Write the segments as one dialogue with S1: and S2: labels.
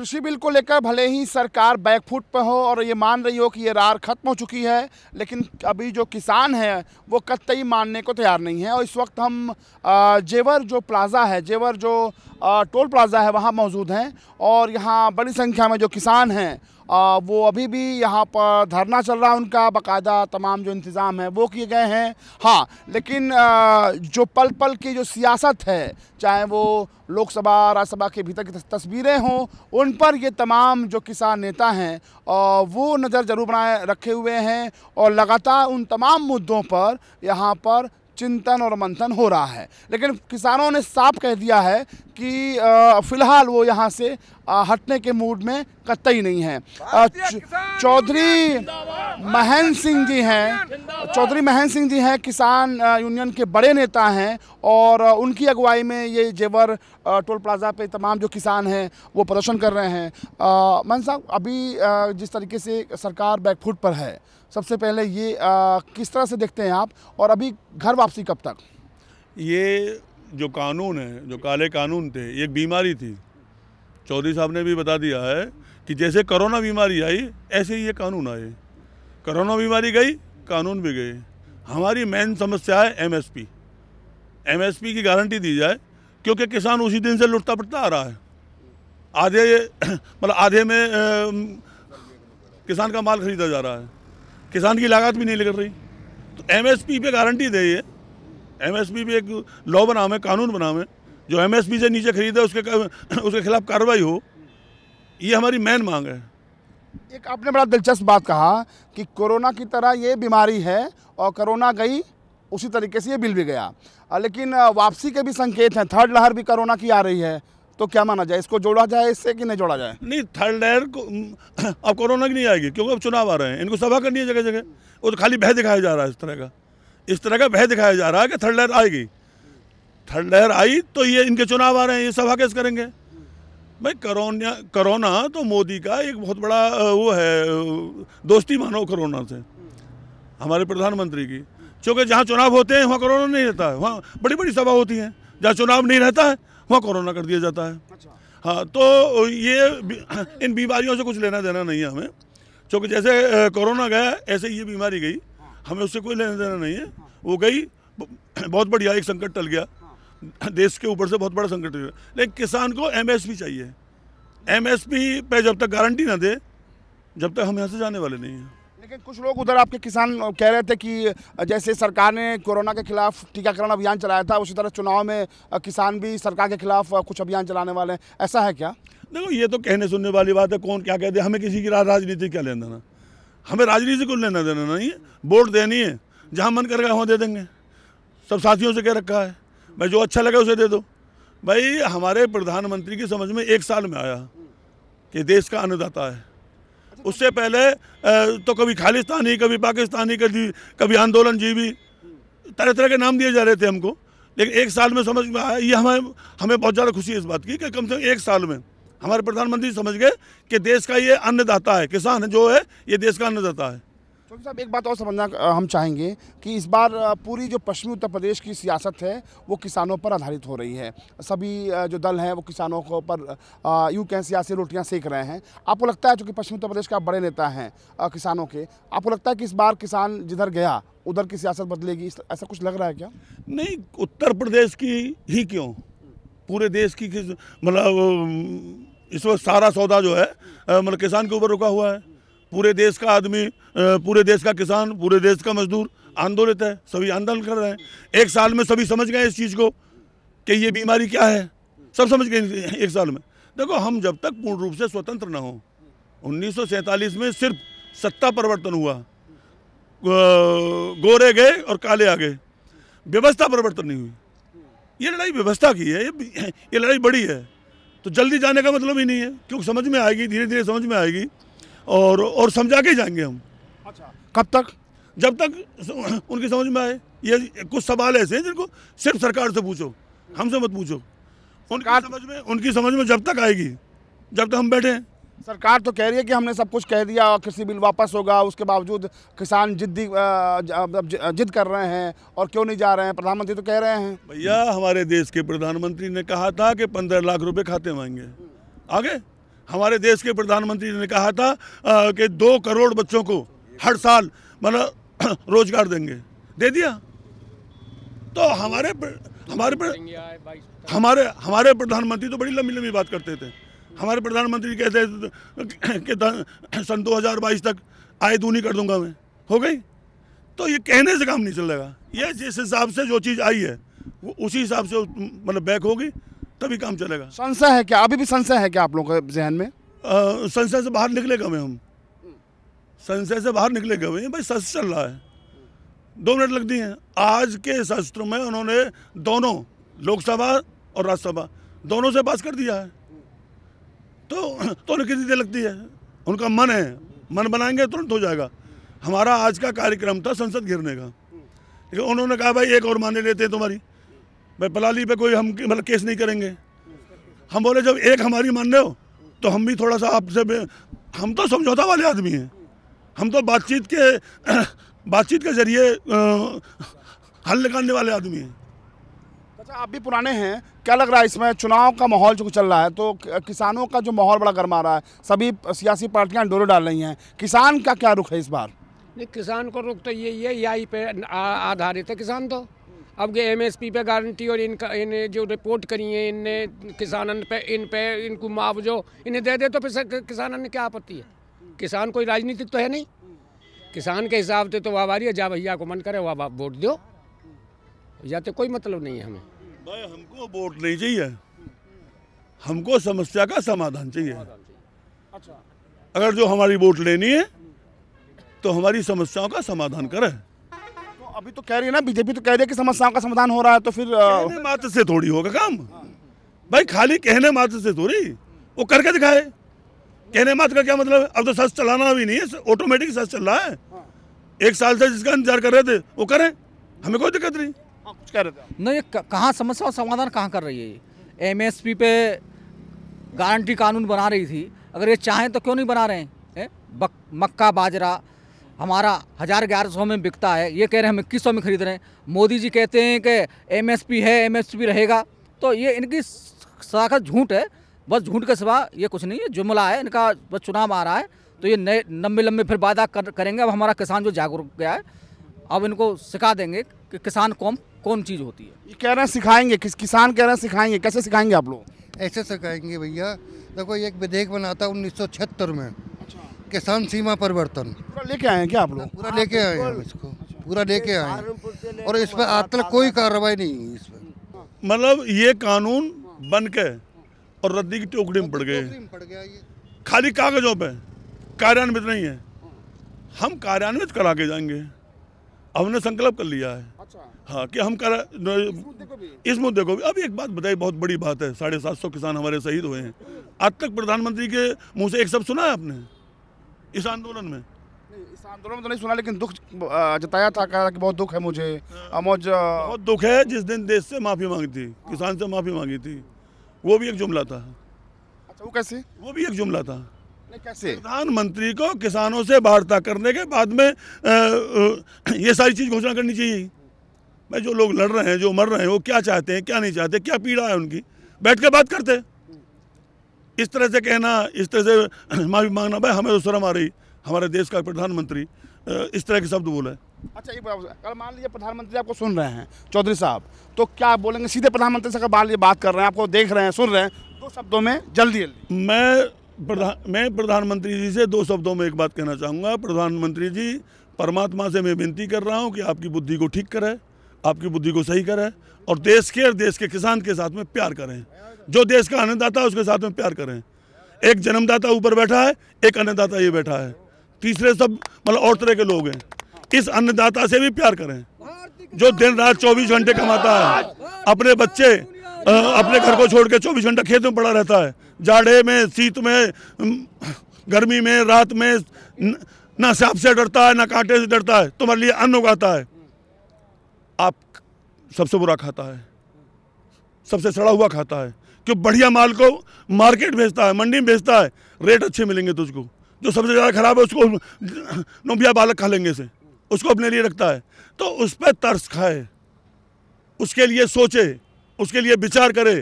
S1: कृषि बिल को लेकर भले ही सरकार बैकफुट पर हो और ये मान रही हो कि ये रार खत्म हो चुकी है लेकिन अभी जो किसान है वो कतई मानने को तैयार नहीं है और इस वक्त हम जेवर जो प्लाज़ा है जेवर जो टोल प्लाज़ा है वहाँ मौजूद हैं और यहाँ बड़ी संख्या में जो किसान हैं वो अभी भी यहाँ पर धरना चल रहा है उनका बाकायदा तमाम जो इंतज़ाम है वो किए गए हैं हाँ लेकिन जो पल पल की जो सियासत है चाहे वो लोकसभा राज्यसभा के भीतर की तस्वीरें हों उन पर ये तमाम जो किसान नेता हैं वो नज़र जरूर बनाए रखे हुए हैं और लगातार उन तमाम मुद्दों पर यहाँ पर चिंतन और मंथन हो रहा है लेकिन किसानों ने साफ कह दिया है कि फ़िलहाल वो यहाँ से हटने के मूड में कतई नहीं है चौधरी महेंद्र सिंह जी हैं चौधरी महेंद्र सिंह जी हैं किसान यूनियन के बड़े नेता हैं और उनकी अगुवाई में ये जेवर टोल प्लाजा पे तमाम जो किसान हैं वो प्रदर्शन कर रहे हैं मन साहब अभी जिस तरीके से सरकार बैकफुट पर है सबसे पहले ये किस तरह से देखते हैं आप और अभी घर वापसी कब तक
S2: ये जो कानून है जो काले कानून थे एक बीमारी थी चौधरी साहब ने भी बता दिया है कि जैसे कोरोना बीमारी आई ऐसे ही ये कानून आए कोरोना बीमारी गई कानून भी गए हमारी मेन समस्या है एमएसपी एमएसपी की गारंटी दी जाए क्योंकि किसान उसी दिन से लुटता पटता आ रहा है आधे मतलब आधे में ए, किसान का माल खरीदा जा रहा है किसान की लागत भी नहीं लग रही तो एमएसपी पे गारंटी दे ये एमएसपी पे एक लॉ बनावे कानून बनावे जो एमएसपी से नीचे खरीदे उसके उसके खिलाफ कार्रवाई हो ये हमारी मेन मांग है
S1: एक आपने बड़ा दिलचस्प बात कहा कि कोरोना की तरह ये बीमारी है और कोरोना गई उसी तरीके से ये बिल भी गया लेकिन वापसी के भी संकेत हैं थर्ड लहर भी कोरोना
S2: की आ रही है तो क्या माना जाए इसको जोड़ा जाए इससे कि नहीं जोड़ा जाए नहीं थर्ड लहर को अब कोरोना की नहीं आएगी क्योंकि अब चुनाव आ रहे हैं इनको सभा करनी है जगह जगह वो तो खाली भय दिखाया जा रहा है इस तरह का इस तरह का भय दिखाया जा रहा है कि थर्ड लहर आएगी थर्ड लहर आई तो ये इनके चुनाव आ रहे हैं ये सभा कैसे करेंगे भाई करोना करोना तो मोदी का एक बहुत बड़ा वो है दोस्ती मानो करोना से हमारे प्रधानमंत्री की क्योंकि जहाँ चुनाव होते हैं वहाँ कोरोना नहीं रहता है वहाँ बड़ी बड़ी सभा होती हैं जहाँ चुनाव नहीं रहता है वहाँ कोरोना कर दिया जाता है अच्छा। हाँ तो ये इन बीमारियों से कुछ लेना देना नहीं है हमें क्योंकि जैसे कोरोना गया ऐसे ये बीमारी गई हाँ। हमें उससे कोई लेना देना नहीं है वो गई बहुत बढ़िया एक संकट टल गया देश के ऊपर से बहुत बड़ा संकट है लेकिन किसान को एमएसपी चाहिए एमएसपी पे जब तक गारंटी ना दे जब तक हम यहाँ से जाने वाले नहीं हैं लेकिन कुछ लोग उधर आपके किसान कह रहे थे कि जैसे
S1: सरकार ने कोरोना के खिलाफ टीकाकरण अभियान चलाया था उसी तरह चुनाव में किसान भी सरकार के खिलाफ कुछ अभियान चलाने वाले हैं ऐसा है क्या
S2: देखो ये तो कहने सुनने वाली बात है कौन क्या कहते हैं हमें किसी की राजनीति क्या लेना देना हमें राजनीति को लेना देना नहीं है वोट देनी है जहाँ मन करेगा वहाँ दे देंगे सब साथियों से कह रखा है मैं जो अच्छा लगा उसे दे दो भाई हमारे प्रधानमंत्री की समझ में एक साल में आया कि देश का अन्नदाता है अच्छा, तो उससे पहले तो कभी खालिस्तानी कभी पाकिस्तानी कभी कभी आंदोलन जीवी तरह तरह के नाम दिए जा रहे थे हमको लेकिन एक साल में समझ में आया ये हमें हमें बहुत ज़्यादा खुशी इस बात की कि कम से कम एक साल में हमारे प्रधानमंत्री समझ गए कि देश का ये अन्नदाता है किसान जो है ये देश का अन्नदाता है
S1: चौधरी साहब एक बात और समझना हम चाहेंगे कि इस बार पूरी जो पश्चिमी उत्तर प्रदेश की सियासत है वो किसानों पर आधारित हो रही है सभी जो दल हैं वो किसानों को पर यूँ कहें सियासी रोटियाँ सेक रहे हैं आपको लगता है चूँकि पश्चिमी उत्तर प्रदेश का बड़े नेता हैं किसानों के आपको लगता है कि इस बार किसान जिधर गया उधर की सियासत
S2: बदलेगी ऐसा कुछ लग रहा है क्या नहीं उत्तर प्रदेश की ही क्यों पूरे देश की मतलब इस वक्त सारा सौदा जो है मतलब किसान के ऊपर रुका हुआ है पूरे देश का आदमी पूरे देश का किसान पूरे देश का मजदूर आंदोलित है सभी आंदोलन कर रहे हैं एक साल में सभी समझ गए इस चीज़ को कि ये बीमारी क्या है सब समझ गए एक साल में देखो हम जब तक पूर्ण रूप से स्वतंत्र ना हो उन्नीस में सिर्फ सत्ता परिवर्तन हुआ गोरे गए और काले आ गए व्यवस्था परिवर्तन नहीं हुई ये लड़ाई व्यवस्था की है ये ये लड़ाई बड़ी है तो जल्दी जाने का मतलब ही नहीं है क्योंकि समझ में आएगी धीरे धीरे समझ में आएगी और और समझा के जाएंगे हम अच्छा कब तक जब तक उनकी समझ में आए ये कुछ सवाल ऐसे हैं जिनको सिर्फ सरकार से पूछो हमसे मत पूछो उनकी समझ में उनकी समझ में जब तक आएगी जब तक हम बैठे हैं सरकार तो कह रही है कि हमने सब
S1: कुछ कह दिया कृषि बिल वापस होगा उसके बावजूद किसान जिद्दी जिद कर रहे हैं और क्यों नहीं जा रहे हैं प्रधानमंत्री तो कह रहे हैं
S2: भैया हमारे देश के प्रधानमंत्री ने कहा था कि पंद्रह लाख रुपए खाते मांगे आगे हमारे देश के प्रधानमंत्री ने कहा था कि दो करोड़ बच्चों को हर साल मतलब रोजगार देंगे दे दिया तो हमारे हमारे हमारे हमारे प्रधानमंत्री तो बड़ी लंबी लंबी बात करते थे हमारे प्रधानमंत्री कहते कि सन 2022 तक आय दूनी कर दूंगा मैं हो गई तो ये कहने से काम नहीं चलेगा ये जिस हिसाब से जो चीज़ आई है वो उसी हिसाब से मतलब बैक होगी तभी काम चलेगा संशय है क्या अभी भी संशय है क्या आप लोगों के जहन में संशय से बाहर निकले गए हम संशय से बाहर निकले गए भाई सच चल रहा है दो मिनट लगती हैं आज के शस्त्र में उन्होंने दोनों लोकसभा और राज्यसभा दोनों से पास कर दिया है तो तो उन्हें कितनी देर लगती है उनका मन है मन बनाएंगे तुरंत हो जाएगा हमारा आज का कार्यक्रम था संसद घिरने का लेकिन उन्होंने कहा भाई एक और माने लेते हैं तुम्हारी भाई पलाली पे कोई हम मतलब केस नहीं करेंगे हम बोले जब एक हमारी मान रहे हो तो हम भी थोड़ा सा आपसे हम तो समझौता वाले आदमी हैं हम तो बातचीत के बातचीत के जरिए हल निकालने वाले आदमी हैं
S1: अच्छा आप भी पुराने हैं क्या लग रहा है इसमें चुनाव का माहौल जो चल रहा है तो किसानों का जो माहौल बड़ा गर्मा रहा है सभी सियासी पार्टियां डोरे डाल रही हैं किसान का क्या रुख है इस बार नहीं किसान का रुख तो ये ये आई पे आधारित है किसान तो अब एम एस पी गारंटी और इनका इन जो रिपोर्ट करी है इनने किसान पे इन पे इनको मुआवजो इन्हें दे दे तो फिर किसान ने क्या आपत्ति है किसान कोई राजनीतिक तो है नहीं किसान के हिसाब से तो वाह है जा भैया को मन करे वह वोट
S2: दो या तो कोई मतलब नहीं है हमें भाई हमको वोट नहीं चाहिए हमको समस्या का समाधान चाहिए अच्छा अगर जो हमारी वोट लेनी है तो हमारी समस्याओं का समाधान करें अभी तो कह रही है ना बीजेपी तो कह रही है कि समस्याओं का समाधान हो रहा है तो फिर कहने मात्र से थोड़ी होगा काम भाई खाली कहने मात्र से थोड़ी वो करके दिखाए कहने मात्र का क्या मतलब अब तो सच चलाना भी नहीं है ऑटोमेटिक सच चल रहा है एक साल से जिसका इंतजार कर रहे थे वो करें हमें कोई दिक्कत नहीं हाँ, कुछ कह रहे थे नहीं कहाँ समस्या और समाधान कहाँ कर रही है ये एमएसपी
S1: पे गारंटी कानून बना रही थी अगर ये चाहें तो क्यों नहीं बना रहे हैं मक्का बाजरा हमारा हज़ार ग्यारह सौ में बिकता है ये कह रहे हैं हम इक्कीस सौ में खरीद रहे हैं मोदी जी कहते हैं कि एमएसपी है एमएसपी रहेगा तो ये इनकी साखा झूठ है बस झूठ के सिवा ये कुछ नहीं है जुमला है इनका बस चुनाव आ रहा है तो ये नए लंबे लंबे फिर वादा कर, करेंगे अब हमारा किसान जो जागरूक गया है अब इनको सिखा देंगे कि किसान कौन कौन चीज़ होती है ये कहना सिखाएंगे किस किसान कहना सिखाएंगे कैसे सिखाएंगे आप लोग ऐसे सिखाएंगे भैया देखो एक विधेयक बना था उन्नीस में किसान सीमा परिवर्तन पूरा लेके आए क्या आप लोग पूरा लेके आए हैं इसको अच्छा, अच्छा। पूरा लेके आए हैं
S2: और इस पर आज तक कोई कार्रवाई नहीं हुई इस पर मतलब ये कानून बन के और रद्दी की टोकरी में पड़ गए खाली कागजों पे कार्यान्वित नहीं है हम कार्यान्वित तो करा के जाएंगे हमने संकल्प कर लिया है अच्छा। हाँ कि हम करा इस मुद्दे को भी अभी एक बात बताई बहुत बड़ी बात है साढ़े सात सौ किसान हमारे शहीद हुए हैं आज तक प्रधानमंत्री के मुंह से एक सब सुना है आपने इस आंदोलन में इस आंदोलन में तो नहीं सुना लेकिन दुख जताया था कहा कि बहुत दुख है मुझे हाँ। अमोज बहुत दुख है जिस दिन देश से माफ़ी मांगी थी हाँ। किसान से माफ़ी मांगी थी वो भी एक जुमला था
S1: अच्छा वो कैसे वो
S2: भी एक जुमला था कैसे प्रधानमंत्री को किसानों से वार्ता करने के बाद में ये सारी चीज़ घोषणा करनी चाहिए भाई जो लोग लड़ रहे हैं जो मर रहे हैं वो क्या चाहते हैं क्या नहीं चाहते क्या पीड़ा है उनकी बैठ के बात करते हैं इस तरह से कहना इस तरह से माफी मांगना भाई हमें तो शर्म आ रही हमारे देश का प्रधानमंत्री इस तरह के शब्द बोले
S1: अच्छा ये अगर मान लीजिए प्रधानमंत्री आपको सुन रहे
S2: हैं चौधरी साहब तो क्या बोलेंगे सीधे प्रधानमंत्री से अगर मान बात कर रहे हैं आपको देख रहे हैं सुन रहे हैं दो शब्दों में जल्दी जल्दी मैं प्रधान मैं प्रधानमंत्री जी से दो शब्दों में एक बात कहना चाहूँगा प्रधानमंत्री जी परमात्मा से मैं विनती कर रहा हूँ कि आपकी बुद्धि को ठीक करें आपकी बुद्धि को सही करें और देश के और देश के किसान के साथ में प्यार करें जो देश का अन्नदाता है उसके साथ में प्यार करें एक जन्मदाता ऊपर बैठा है एक अन्नदाता ये बैठा है तीसरे सब मतलब और तरह के लोग हैं इस अन्नदाता से भी प्यार करें जो दिन रात चौबीस घंटे कमाता है अपने बच्चे अपने घर को छोड़ के चौबीस घंटा खेत में पड़ा रहता है जाड़े में शीत में गर्मी में रात में ना सांप से डरता है ना कांटे से डरता है तुम्हारे लिए अन्न उगाता है आप सबसे बुरा खाता है सबसे सड़ा हुआ खाता है क्यों बढ़िया माल को मार्केट भेजता है मंडी में भेजता है रेट अच्छे मिलेंगे तुझको जो सबसे ज़्यादा ख़राब है उसको नोबिया बालक खा लेंगे इसे उसको अपने लिए रखता है तो उस पर तर्स खाए उसके लिए सोचे उसके लिए विचार करे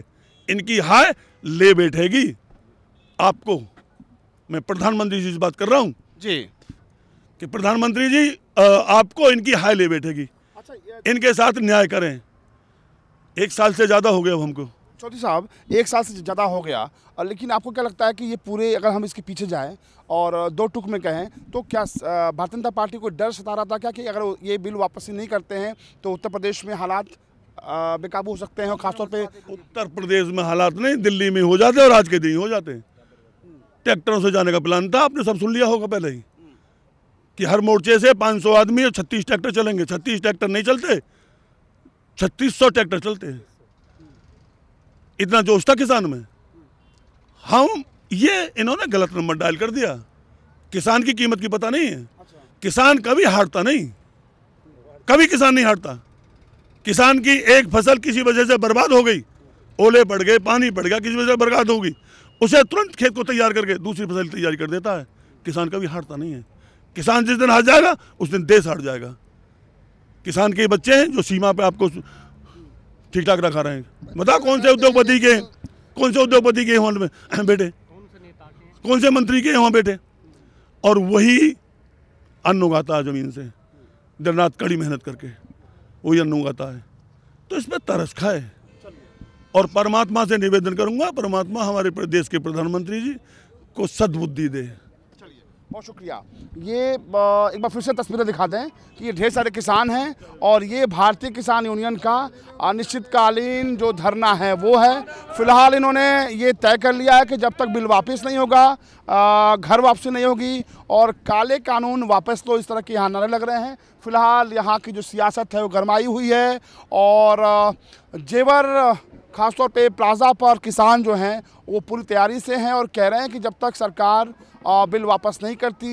S2: इनकी हाय ले बैठेगी आपको मैं प्रधानमंत्री जी से बात कर रहा हूँ जी कि प्रधानमंत्री जी आपको इनकी हाय ले बैठेगी इनके साथ न्याय करें एक साल से ज़्यादा हो गया हमको चौधरी साहब एक
S1: साल से ज़्यादा हो गया लेकिन आपको क्या लगता है कि ये पूरे अगर हम इसके पीछे जाएं और दो टुक में कहें तो क्या भारतीय जनता पार्टी को डर सता रहा था क्या कि अगर ये बिल वापसी नहीं करते हैं तो उत्तर प्रदेश में हालात बेकाबू हो सकते हैं और खासतौर पे
S2: उत्तर प्रदेश में हालात नहीं दिल्ली में हो जाते और आज के दिन हो जाते हैं ट्रैक्टरों से जाने का प्लान था आपने सब सुन लिया होगा पहले ही कि हर मोर्चे से 500 आदमी और 36 ट्रैक्टर चलेंगे 36 ट्रैक्टर नहीं चलते 3600 ट्रैक्टर चलते हैं इतना जोश था किसान में हम ये इन्होंने गलत नंबर डायल कर दिया किसान की कीमत की पता नहीं है किसान कभी हारता नहीं कभी किसान नहीं हारता किसान की एक फसल किसी वजह से बर्बाद हो गई ओले पड़ गए पानी पड़ गया किसी वजह से बर्बाद होगी उसे तुरंत खेत को तैयार करके दूसरी फसल तैयारी कर देता है किसान कभी हारता नहीं है किसान जिस दिन हट जाएगा उस दिन देश हट जाएगा किसान के बच्चे हैं जो सीमा पे आपको ठीक ठाक रखा रहे हैं बता कौन से उद्योगपति के कौन से उद्योगपति के वहाँ में बेटे कौन से मंत्री के वहाँ बेटे और वही अन्न उगाता है ज़मीन से दिन रात कड़ी मेहनत करके वही अन्न उगाता है तो इसमें तरस खाए और परमात्मा से निवेदन करूंगा परमात्मा हमारे देश के प्रधानमंत्री जी को सद्बुद्धि दे बहुत
S1: शुक्रिया ये एक बार फिर से तस्वीरें दिखाते हैं कि ये ढेर सारे किसान हैं और ये भारतीय किसान यूनियन का अनिश्चितकालीन जो धरना है वो है फिलहाल इन्होंने ये तय कर लिया है कि जब तक बिल वापस नहीं होगा घर वापसी नहीं होगी और काले कानून वापस तो इस तरह के यहाँ नारे लग रहे हैं फिलहाल यहाँ की जो सियासत है वो गरमाई हुई है और जेवर ख़ासतौर पे प्लाजा पर किसान जो हैं वो पूरी तैयारी से हैं और कह रहे हैं कि जब तक सरकार बिल वापस नहीं करती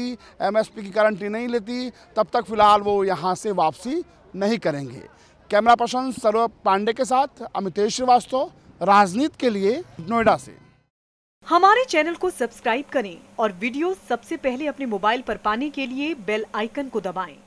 S1: एमएसपी की गारंटी नहीं लेती तब तक फ़िलहाल वो यहाँ से वापसी नहीं करेंगे कैमरा पर्सन सौरभ पांडे के साथ अमितेश श्रीवास्तव राजनीति के लिए नोएडा से हमारे चैनल को सब्सक्राइब करें और वीडियो सबसे पहले अपने मोबाइल पर पाने के लिए बेल आइकन को दबाएं।